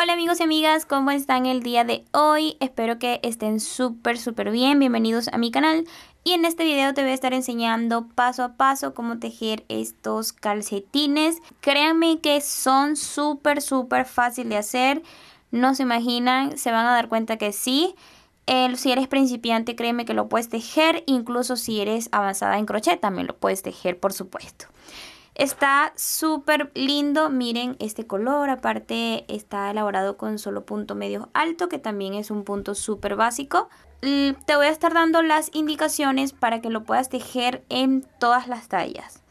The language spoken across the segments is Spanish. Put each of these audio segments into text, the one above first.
Hola amigos y amigas, ¿cómo están el día de hoy? Espero que estén súper súper bien, bienvenidos a mi canal y en este video te voy a estar enseñando paso a paso cómo tejer estos calcetines. Créanme que son súper súper fácil de hacer, no se imaginan, se van a dar cuenta que sí. el si eres principiante, créeme que lo puedes tejer, incluso si eres avanzada en crochet también lo puedes tejer por supuesto. Está súper lindo, miren este color, aparte está elaborado con solo punto medio alto, que también es un punto súper básico. Te voy a estar dando las indicaciones para que lo puedas tejer en todas las tallas.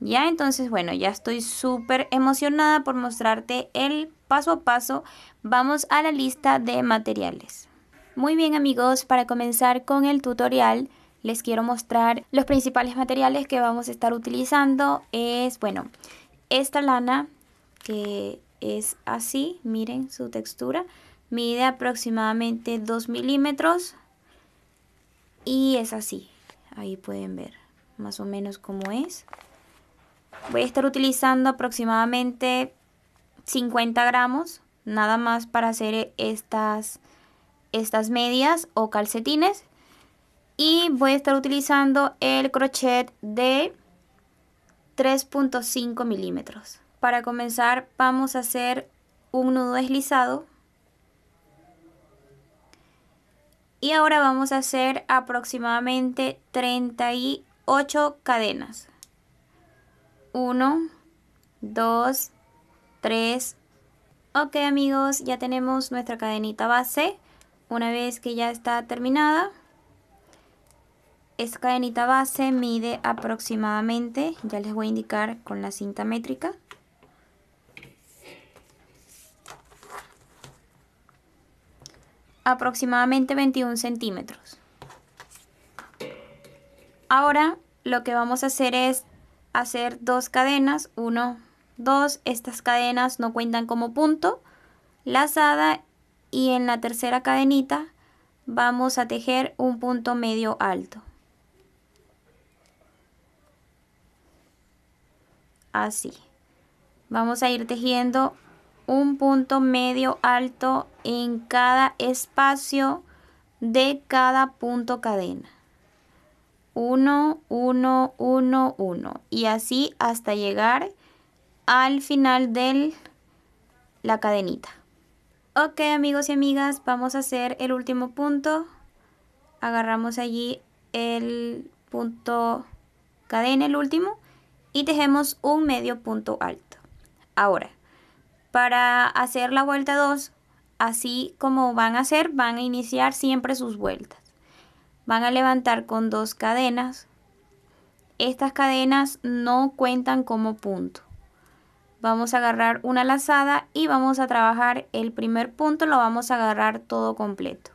Ya, entonces, bueno, ya estoy súper emocionada por mostrarte el paso a paso. Vamos a la lista de materiales. Muy bien amigos, para comenzar con el tutorial les quiero mostrar los principales materiales que vamos a estar utilizando. Es, bueno, esta lana que es así, miren su textura, mide aproximadamente 2 milímetros y es así, ahí pueden ver más o menos cómo es. Voy a estar utilizando aproximadamente 50 gramos, nada más para hacer estas, estas medias o calcetines y voy a estar utilizando el crochet de 3.5 milímetros para comenzar vamos a hacer un nudo deslizado y ahora vamos a hacer aproximadamente 38 cadenas 1 2 3 ok amigos ya tenemos nuestra cadenita base una vez que ya está terminada esta cadenita base mide aproximadamente, ya les voy a indicar con la cinta métrica, aproximadamente 21 centímetros. Ahora lo que vamos a hacer es hacer dos cadenas, uno, dos estas cadenas no cuentan como punto, lazada y en la tercera cadenita vamos a tejer un punto medio alto. así. Vamos a ir tejiendo un punto medio alto en cada espacio de cada punto cadena. 1, 1, 1, 1 y así hasta llegar al final de la cadenita. Ok amigos y amigas, vamos a hacer el último punto. Agarramos allí el punto cadena, el último, y tejemos un medio punto alto. Ahora, para hacer la vuelta 2, así como van a hacer, van a iniciar siempre sus vueltas. Van a levantar con dos cadenas. Estas cadenas no cuentan como punto. Vamos a agarrar una lazada y vamos a trabajar el primer punto, lo vamos a agarrar todo completo.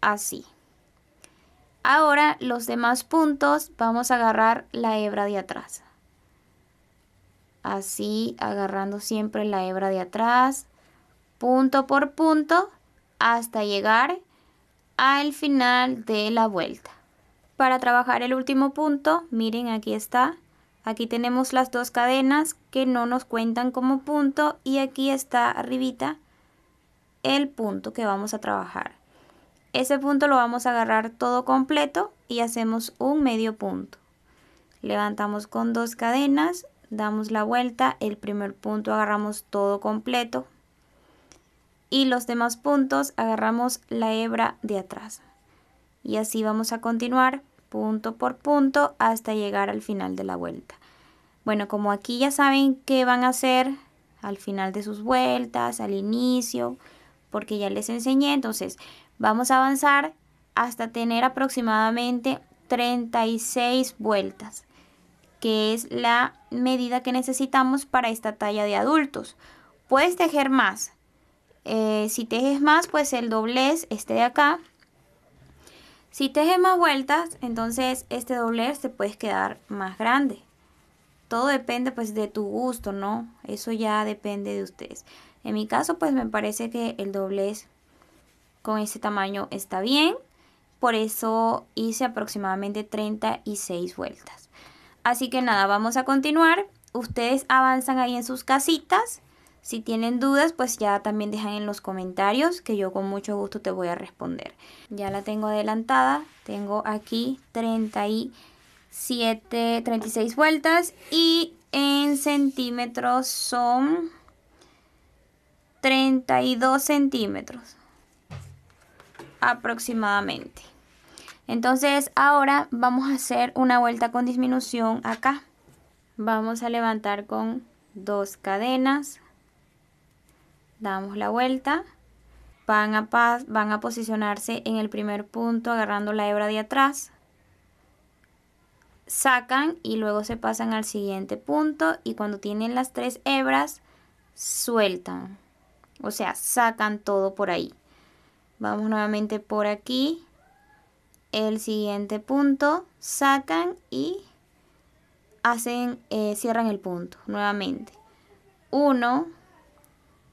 Así. Ahora los demás puntos vamos a agarrar la hebra de atrás. Así agarrando siempre la hebra de atrás, punto por punto, hasta llegar al final de la vuelta. Para trabajar el último punto, miren aquí está. Aquí tenemos las dos cadenas que no nos cuentan como punto y aquí está arribita el punto que vamos a trabajar. Ese punto lo vamos a agarrar todo completo y hacemos un medio punto. Levantamos con dos cadenas, damos la vuelta, el primer punto agarramos todo completo y los demás puntos agarramos la hebra de atrás. Y así vamos a continuar punto por punto hasta llegar al final de la vuelta. Bueno, como aquí ya saben qué van a hacer al final de sus vueltas, al inicio, porque ya les enseñé, entonces Vamos a avanzar hasta tener aproximadamente 36 vueltas, que es la medida que necesitamos para esta talla de adultos. Puedes tejer más. Eh, si tejes más, pues el doblez, este de acá. Si tejes más vueltas, entonces este doblez te puede quedar más grande. Todo depende pues de tu gusto, ¿no? Eso ya depende de ustedes. En mi caso, pues me parece que el doblez con este tamaño está bien. Por eso hice aproximadamente 36 vueltas. Así que nada, vamos a continuar. Ustedes avanzan ahí en sus casitas. Si tienen dudas, pues ya también dejan en los comentarios que yo con mucho gusto te voy a responder. Ya la tengo adelantada. Tengo aquí 37, 36 vueltas y en centímetros son 32 centímetros aproximadamente. Entonces ahora vamos a hacer una vuelta con disminución acá. Vamos a levantar con dos cadenas. Damos la vuelta. Van a, van a posicionarse en el primer punto agarrando la hebra de atrás. Sacan y luego se pasan al siguiente punto y cuando tienen las tres hebras sueltan. O sea, sacan todo por ahí. Vamos nuevamente por aquí. El siguiente punto, sacan y hacen, eh, cierran el punto nuevamente. Uno,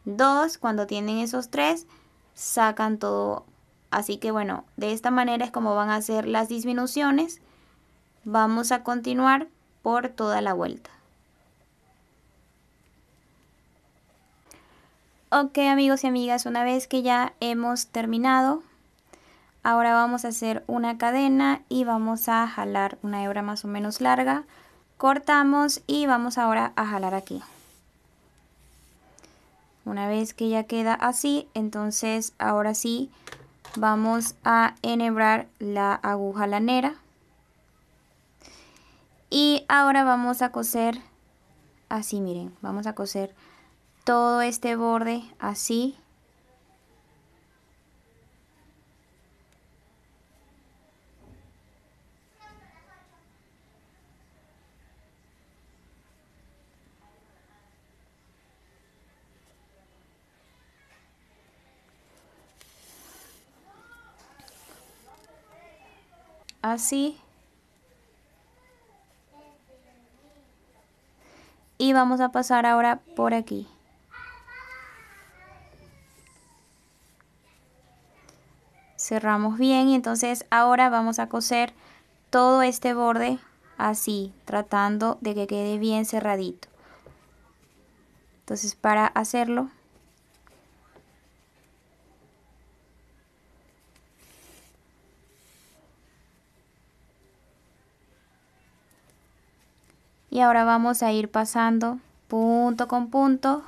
2, cuando tienen esos tres, sacan todo. Así que bueno, de esta manera es como van a hacer las disminuciones. Vamos a continuar por toda la vuelta. Ok amigos y amigas, una vez que ya hemos terminado, ahora vamos a hacer una cadena y vamos a jalar una hebra más o menos larga. Cortamos y vamos ahora a jalar aquí. Una vez que ya queda así, entonces ahora sí vamos a enhebrar la aguja lanera. Y ahora vamos a coser así, miren, vamos a coser todo este borde así. así y vamos a pasar ahora por aquí cerramos bien y entonces ahora vamos a coser todo este borde así tratando de que quede bien cerradito entonces para hacerlo y ahora vamos a ir pasando punto con punto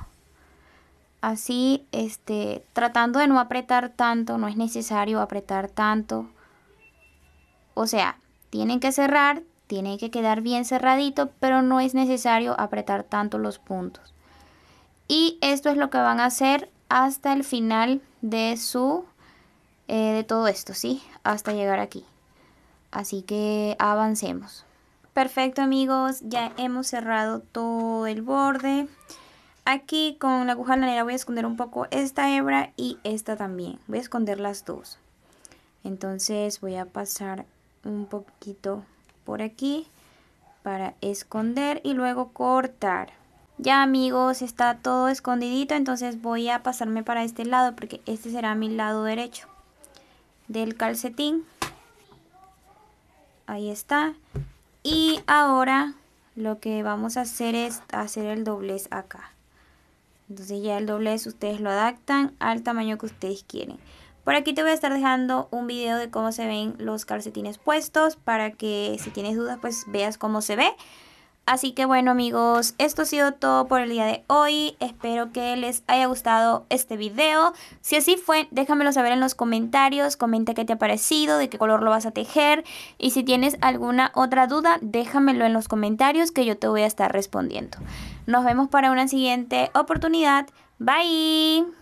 Así, este, tratando de no apretar tanto, no es necesario apretar tanto. O sea, tienen que cerrar, tiene que quedar bien cerradito, pero no es necesario apretar tanto los puntos. Y esto es lo que van a hacer hasta el final de su, eh, de todo esto, ¿sí? Hasta llegar aquí. Así que avancemos. Perfecto amigos, ya hemos cerrado todo el borde. Aquí con la aguja lanera voy a esconder un poco esta hebra y esta también. Voy a esconder las dos. Entonces voy a pasar un poquito por aquí para esconder y luego cortar. Ya amigos, está todo escondidito, entonces voy a pasarme para este lado porque este será mi lado derecho del calcetín. Ahí está. Y ahora lo que vamos a hacer es hacer el doblez acá. Entonces ya el doblez ustedes lo adaptan al tamaño que ustedes quieren. Por aquí te voy a estar dejando un video de cómo se ven los calcetines puestos para que si tienes dudas pues veas cómo se ve. Así que bueno amigos, esto ha sido todo por el día de hoy. Espero que les haya gustado este video. Si así fue, déjamelo saber en los comentarios. Comenta qué te ha parecido, de qué color lo vas a tejer. Y si tienes alguna otra duda, déjamelo en los comentarios que yo te voy a estar respondiendo. Nos vemos para una siguiente oportunidad. Bye.